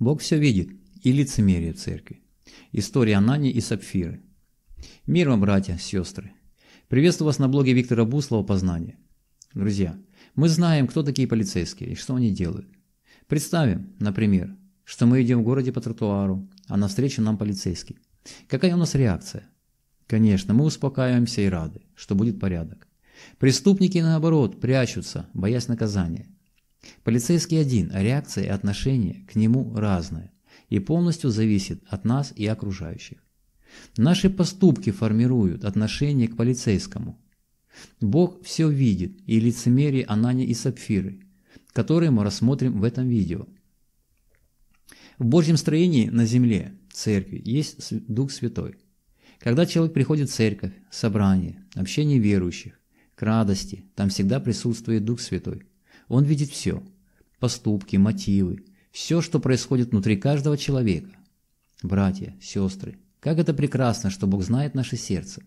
Бог все видит и лицемерие церкви. История Анани и Сапфиры. Мир вам, братья, сестры. Приветствую вас на блоге Виктора Буслова «Познание». Друзья, мы знаем, кто такие полицейские и что они делают. Представим, например, что мы идем в городе по тротуару, а навстречу нам полицейский. Какая у нас реакция? Конечно, мы успокаиваемся и рады, что будет порядок. Преступники, наоборот, прячутся, боясь наказания. Полицейский один, а реакция и отношение к нему разное и полностью зависит от нас и окружающих. Наши поступки формируют отношение к полицейскому. Бог все видит и лицемерие Анани и Сапфиры, которые мы рассмотрим в этом видео. В Божьем строении на земле, церкви, есть Дух Святой. Когда человек приходит в церковь, собрание, общение верующих, к радости, там всегда присутствует Дух Святой. Он видит все – поступки, мотивы, все, что происходит внутри каждого человека. Братья, сестры, как это прекрасно, что Бог знает наше сердце.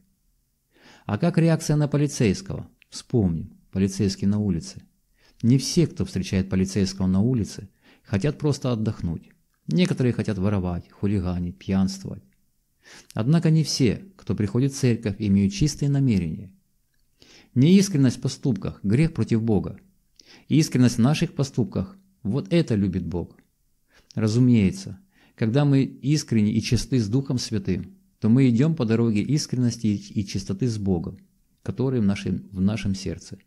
А как реакция на полицейского? Вспомним, полицейский на улице. Не все, кто встречает полицейского на улице, хотят просто отдохнуть. Некоторые хотят воровать, хулиганить, пьянствовать. Однако не все, кто приходит в церковь, имеют чистые намерения. Неискренность в поступках – грех против Бога искренность в наших поступках – вот это любит Бог. Разумеется, когда мы искренни и чисты с Духом Святым, то мы идем по дороге искренности и чистоты с Богом, который в нашем, в нашем сердце.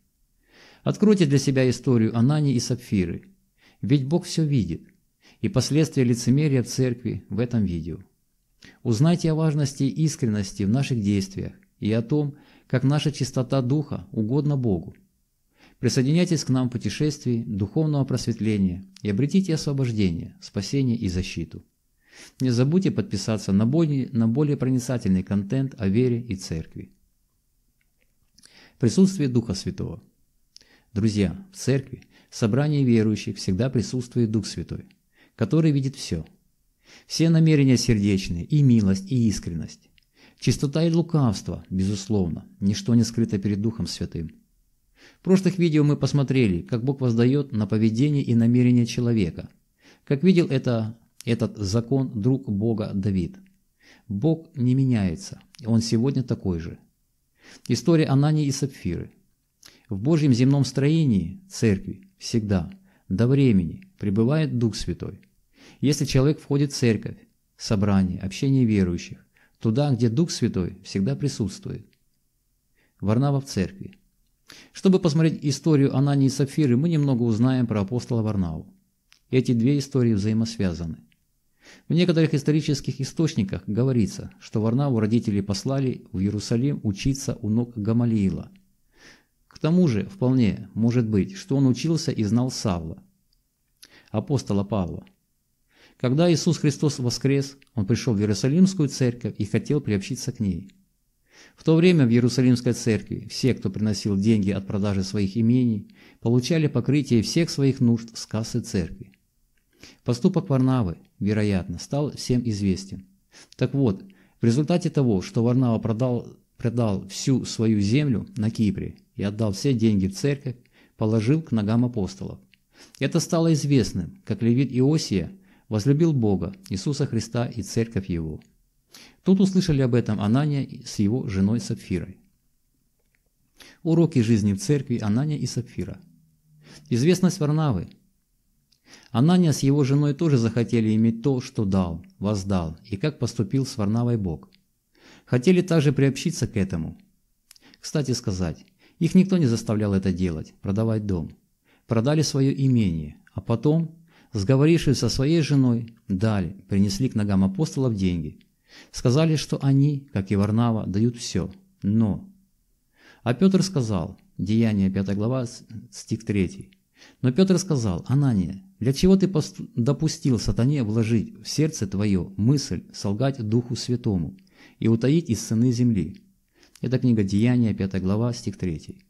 Откройте для себя историю Анани и Сапфиры, ведь Бог все видит, и последствия лицемерия в церкви в этом видео. Узнайте о важности искренности в наших действиях и о том, как наша чистота духа угодна Богу. Присоединяйтесь к нам в путешествии духовного просветления и обретите освобождение, спасение и защиту. Не забудьте подписаться на более, на более проницательный контент о вере и церкви. Присутствие Духа Святого. Друзья, в церкви, в собрании верующих всегда присутствует Дух Святой, который видит все. Все намерения сердечные, и милость, и искренность. Чистота и лукавство, безусловно, ничто не скрыто перед Духом Святым. В прошлых видео мы посмотрели, как Бог воздает на поведение и намерение человека. Как видел это, этот закон друг Бога Давид. Бог не меняется, он сегодня такой же. История Анании и Сапфиры. В Божьем земном строении церкви всегда, до времени, пребывает Дух Святой. Если человек входит в церковь, собрание, общение верующих, туда, где Дух Святой всегда присутствует. Варнава в церкви. Чтобы посмотреть историю Анании и Сапфиры, мы немного узнаем про апостола Варнау. Эти две истории взаимосвязаны. В некоторых исторических источниках говорится, что Варнаву родители послали в Иерусалим учиться у ног Гамалиила. К тому же, вполне может быть, что он учился и знал Савла, апостола Павла. Когда Иисус Христос воскрес, он пришел в Иерусалимскую церковь и хотел приобщиться к ней. В то время в Иерусалимской церкви все, кто приносил деньги от продажи своих имений, получали покрытие всех своих нужд с кассы церкви. Поступок Варнавы, вероятно, стал всем известен. Так вот, в результате того, что Варнава продал, продал всю свою землю на Кипре и отдал все деньги в церковь, положил к ногам апостолов. Это стало известным, как Левит Иосия возлюбил Бога, Иисуса Христа и церковь Его. Тут услышали об этом Анания с его женой Сапфирой. Уроки жизни в церкви Анания и Сапфира. Известность Варнавы. Анания с его женой тоже захотели иметь то, что дал, воздал, и как поступил с Варнавой Бог. Хотели также приобщиться к этому. Кстати сказать, их никто не заставлял это делать, продавать дом. Продали свое имение, а потом, сговорившись со своей женой, дали, принесли к ногам апостолов деньги – Сказали, что они, как и Варнава, дают все, но... А Петр сказал, Деяние 5 глава, стих 3. Но Петр сказал, Анания, для чего ты допустил сатане вложить в сердце твое мысль солгать Духу Святому и утаить из сыны земли? Это книга Деяния, 5 глава, стих 3.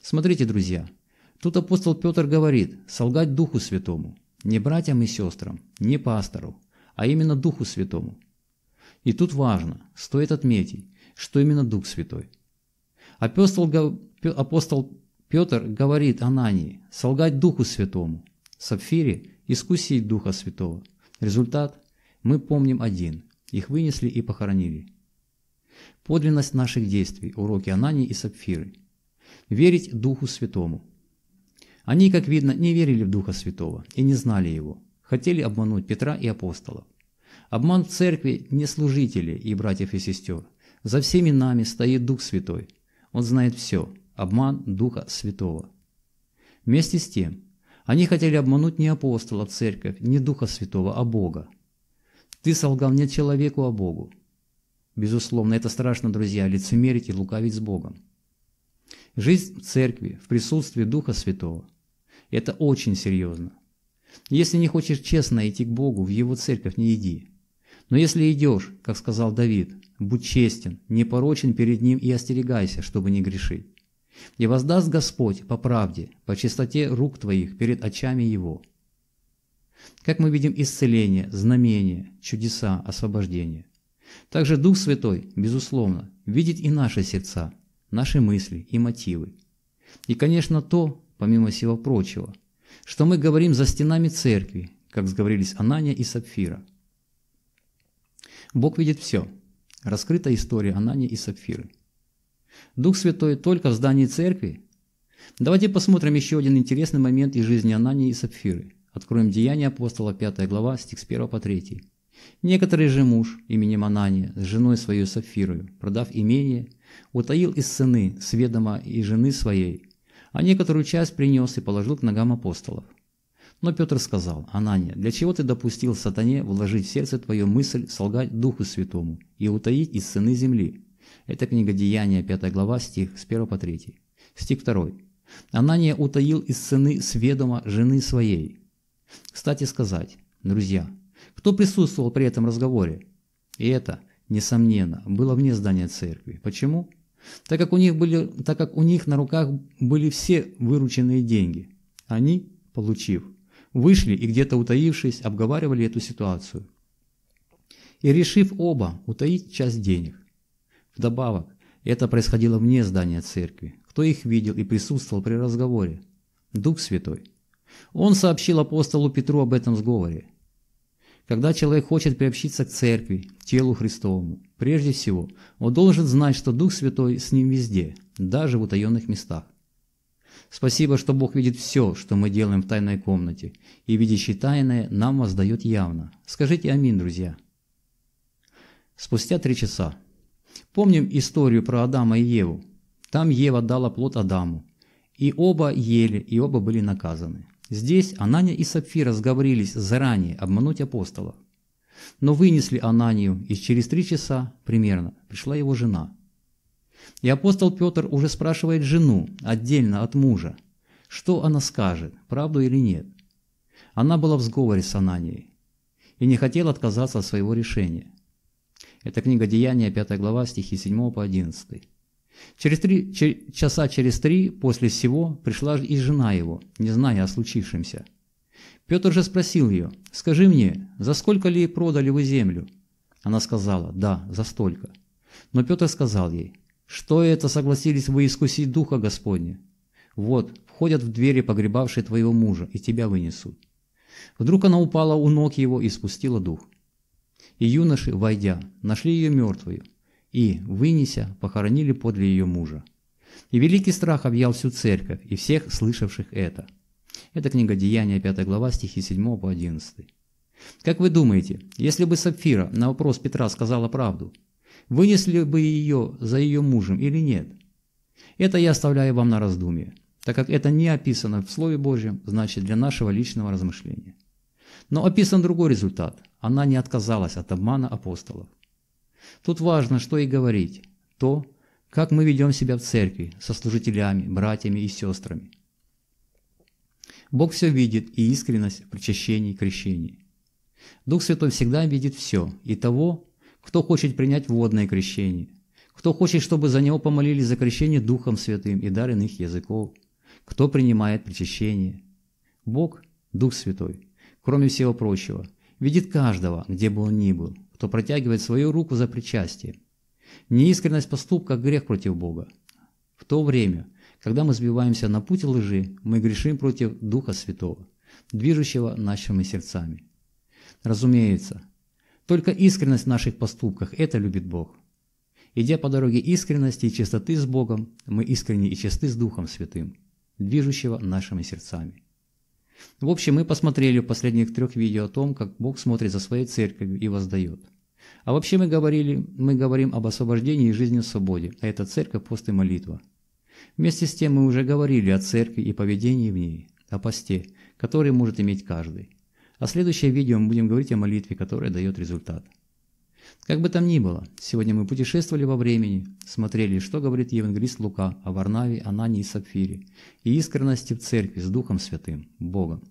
Смотрите, друзья, тут апостол Петр говорит, солгать Духу Святому, не братьям и сестрам, не пастору, а именно Духу Святому. И тут важно, стоит отметить, что именно Дух Святой. Апостол, апостол Петр говорит Анании солгать Духу Святому, Сапфире искусить Духа Святого. Результат мы помним один – их вынесли и похоронили. Подлинность наших действий – уроки Анании и Сапфиры. Верить Духу Святому. Они, как видно, не верили в Духа Святого и не знали его, хотели обмануть Петра и апостолов. Обман в церкви не служители и братьев и сестер. За всеми нами стоит Дух Святой. Он знает все. Обман Духа Святого. Вместе с тем, они хотели обмануть не апостола, церковь, не Духа Святого, а Бога. Ты солгал не человеку, а Богу. Безусловно, это страшно, друзья, лицемерить и лукавить с Богом. Жизнь в церкви, в присутствии Духа Святого – это очень серьезно. Если не хочешь честно идти к Богу, в Его церковь не иди – но если идешь, как сказал Давид, будь честен, не порочен перед ним и остерегайся, чтобы не грешить. И воздаст Господь по правде, по чистоте рук твоих перед очами Его. Как мы видим исцеление, знамения, чудеса, освобождение. Также Дух Святой, безусловно, видит и наши сердца, наши мысли и мотивы. И, конечно, то, помимо всего прочего, что мы говорим за стенами церкви, как сговорились Анания и Сапфира – Бог видит все. Раскрыта история Анани и Сапфиры. Дух Святой только в здании церкви? Давайте посмотрим еще один интересный момент из жизни Анани и Сапфиры. Откроем Деяния апостола 5 глава, стих с 1 по 3. Некоторый же муж именем Анания с женой своей Сапфирою, продав имение, утаил из сыны, сведомо и жены своей, а некоторую часть принес и положил к ногам апостолов. Но Петр сказал, «Анания, для чего ты допустил сатане вложить в сердце твою мысль солгать Духу Святому и утаить из сыны земли?» Это книга Деяния, 5 глава, стих с 1 по 3. Стих 2. «Анания утаил из сыны сведомо жены своей». Кстати сказать, друзья, кто присутствовал при этом разговоре? И это, несомненно, было вне здания церкви. Почему? Так как у них, были, так как у них на руках были все вырученные деньги. Они, получив вышли и где-то утаившись, обговаривали эту ситуацию. И решив оба утаить часть денег. Вдобавок, это происходило вне здания церкви. Кто их видел и присутствовал при разговоре? Дух Святой. Он сообщил апостолу Петру об этом сговоре. Когда человек хочет приобщиться к церкви, к телу Христовому, прежде всего, он должен знать, что Дух Святой с ним везде, даже в утаенных местах. Спасибо, что Бог видит все, что мы делаем в тайной комнате, и видящий тайное нам воздает явно. Скажите аминь, друзья. Спустя три часа. Помним историю про Адама и Еву. Там Ева дала плод Адаму. И оба ели, и оба были наказаны. Здесь Ананя и Сапфира сговорились заранее обмануть апостола. Но вынесли Ананию, и через три часа примерно пришла его жена. И апостол Петр уже спрашивает жену отдельно от мужа, что она скажет, правду или нет. Она была в сговоре с Ананией и не хотела отказаться от своего решения. Это книга Деяния, 5 глава, стихи 7 по 11. Через три, чер, часа через три после всего пришла и жена его, не зная о случившемся. Петр же спросил ее, «Скажи мне, за сколько ли продали вы землю?» Она сказала, «Да, за столько». Но Петр сказал ей, что это согласились вы искусить Духа Господня? Вот, входят в двери погребавшие твоего мужа, и тебя вынесут. Вдруг она упала у ног его и спустила дух. И юноши, войдя, нашли ее мертвую, и, вынеся, похоронили подле ее мужа. И великий страх объял всю церковь и всех, слышавших это. Это книга Деяния, 5 глава, стихи 7 по 11. Как вы думаете, если бы Сапфира на вопрос Петра сказала правду – вынесли бы ее за ее мужем или нет. Это я оставляю вам на раздумье, так как это не описано в Слове Божьем, значит для нашего личного размышления. Но описан другой результат. Она не отказалась от обмана апостолов. Тут важно, что и говорить, то, как мы ведем себя в церкви, со служителями, братьями и сестрами. Бог все видит и искренность в причащении и крещении. Дух Святой всегда видит все, и того, кто хочет принять водное крещение, кто хочет, чтобы за него помолились за крещение Духом Святым и дар иных языков, кто принимает причащение. Бог, Дух Святой, кроме всего прочего, видит каждого, где бы он ни был, кто протягивает свою руку за причастие. Неискренность поступка – грех против Бога. В то время, когда мы сбиваемся на путь лжи, мы грешим против Духа Святого, движущего нашими сердцами. Разумеется, только искренность в наших поступках – это любит Бог. Идя по дороге искренности и чистоты с Богом, мы искренне и чисты с Духом Святым, движущего нашими сердцами. В общем, мы посмотрели в последних трех видео о том, как Бог смотрит за своей церковью и воздает. А вообще мы говорили, мы говорим об освобождении и жизни в свободе, а это церковь, пост и молитва. Вместе с тем мы уже говорили о церкви и поведении в ней, о посте, который может иметь каждый. А следующее видео мы будем говорить о молитве, которая дает результат. Как бы там ни было, сегодня мы путешествовали во времени, смотрели, что говорит евангелист Лука о Варнаве, Анане и Сапфире, и искренности в церкви с Духом Святым, Богом.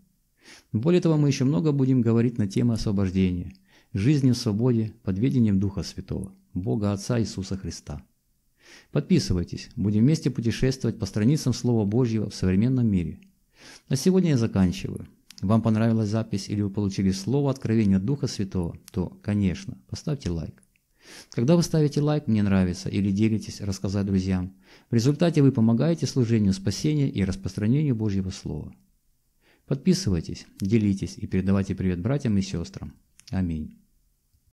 Более того, мы еще много будем говорить на темы освобождения, жизни в свободе под ведением Духа Святого, Бога Отца Иисуса Христа. Подписывайтесь, будем вместе путешествовать по страницам Слова Божьего в современном мире. На сегодня я заканчиваю вам понравилась запись или вы получили слово откровения Духа Святого, то, конечно, поставьте лайк. Когда вы ставите лайк «Мне нравится» или делитесь «Рассказать друзьям», в результате вы помогаете служению спасения и распространению Божьего Слова. Подписывайтесь, делитесь и передавайте привет братьям и сестрам. Аминь.